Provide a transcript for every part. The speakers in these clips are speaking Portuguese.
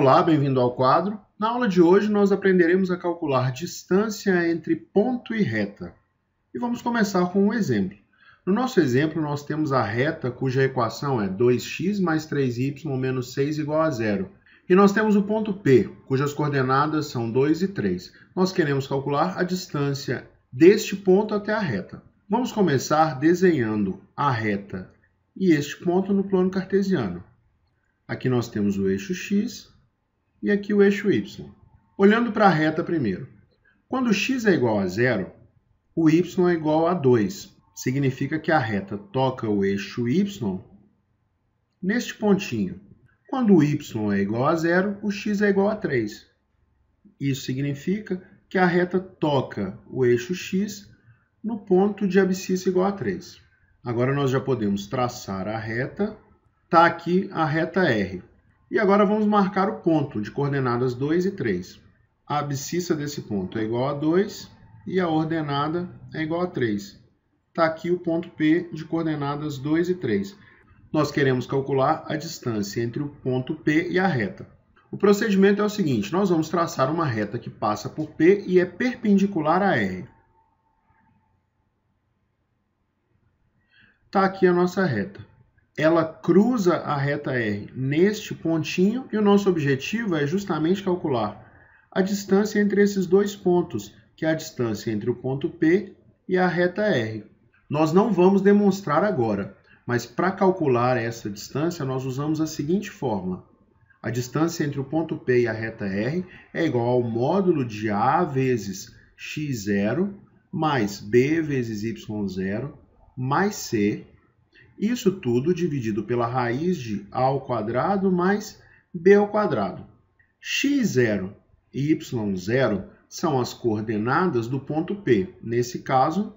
Olá, bem-vindo ao quadro. Na aula de hoje nós aprenderemos a calcular distância entre ponto e reta. E vamos começar com um exemplo. No nosso exemplo nós temos a reta cuja equação é 2x mais 3y menos 6 igual a zero. E nós temos o ponto P, cujas coordenadas são 2 e 3. Nós queremos calcular a distância deste ponto até a reta. Vamos começar desenhando a reta e este ponto no plano cartesiano. Aqui nós temos o eixo x e aqui o eixo y. Olhando para a reta primeiro. Quando x é igual a zero, o y é igual a 2. Significa que a reta toca o eixo y neste pontinho. Quando o y é igual a zero, o x é igual a 3. Isso significa que a reta toca o eixo x no ponto de abscissa igual a 3. Agora nós já podemos traçar a reta. Está aqui a reta R. E agora vamos marcar o ponto de coordenadas 2 e 3. A abscissa desse ponto é igual a 2 e a ordenada é igual a 3. Está aqui o ponto P de coordenadas 2 e 3. Nós queremos calcular a distância entre o ponto P e a reta. O procedimento é o seguinte, nós vamos traçar uma reta que passa por P e é perpendicular a R. Está aqui a nossa reta ela cruza a reta R neste pontinho e o nosso objetivo é justamente calcular a distância entre esses dois pontos, que é a distância entre o ponto P e a reta R. Nós não vamos demonstrar agora, mas para calcular essa distância nós usamos a seguinte fórmula. A distância entre o ponto P e a reta R é igual ao módulo de A vezes x0 mais B vezes y0 mais C isso tudo dividido pela raiz de a ao quadrado mais b ao quadrado. x0 e y0 são as coordenadas do ponto P, nesse caso,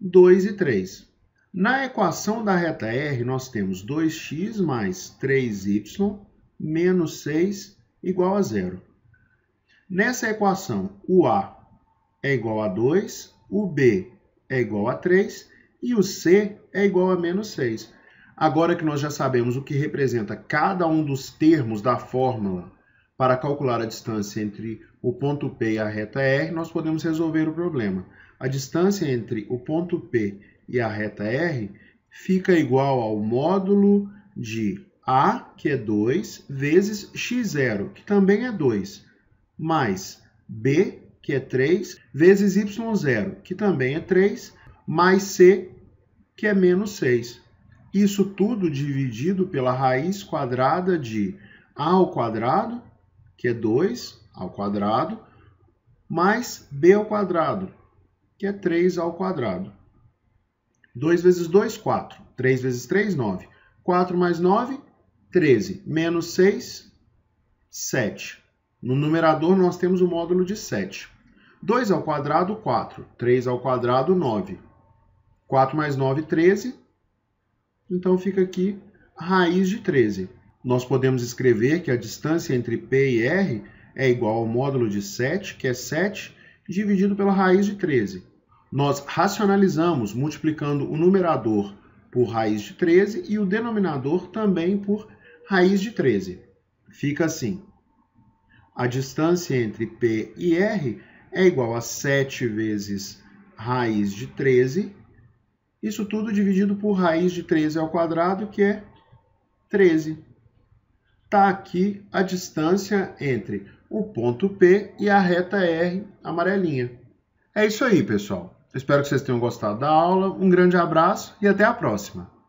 2 e 3. Na equação da reta R, nós temos 2x mais 3y menos 6 igual a zero. Nessa equação, o A é igual a 2, o B é igual a 3 e o C é igual a menos 6. Agora que nós já sabemos o que representa cada um dos termos da fórmula para calcular a distância entre o ponto P e a reta R, nós podemos resolver o problema. A distância entre o ponto P e a reta R fica igual ao módulo de A, que é 2, vezes x0, que também é 2, mais B, que é 3, vezes y0, que também é 3, mais c, que é menos 6. Isso tudo dividido pela raiz quadrada de a ao quadrado, que é 2 ao quadrado, mais b ao quadrado, que é 3 ao quadrado. 2 vezes 2, 4. 3 vezes 3, 9. 4 mais 9, 13. Menos 6, 7. No numerador, nós temos o módulo de 7. 2 ao quadrado, 4. 3 ao quadrado, 9. 4 mais 9, 13. Então fica aqui raiz de 13. Nós podemos escrever que a distância entre P e R é igual ao módulo de 7, que é 7, dividido pela raiz de 13. Nós racionalizamos multiplicando o numerador por raiz de 13 e o denominador também por raiz de 13. Fica assim. A distância entre P e R é igual a 7 vezes raiz de 13 isso tudo dividido por raiz de 13 ao quadrado, que é 13. Está aqui a distância entre o ponto P e a reta R amarelinha. É isso aí, pessoal. Espero que vocês tenham gostado da aula. Um grande abraço e até a próxima.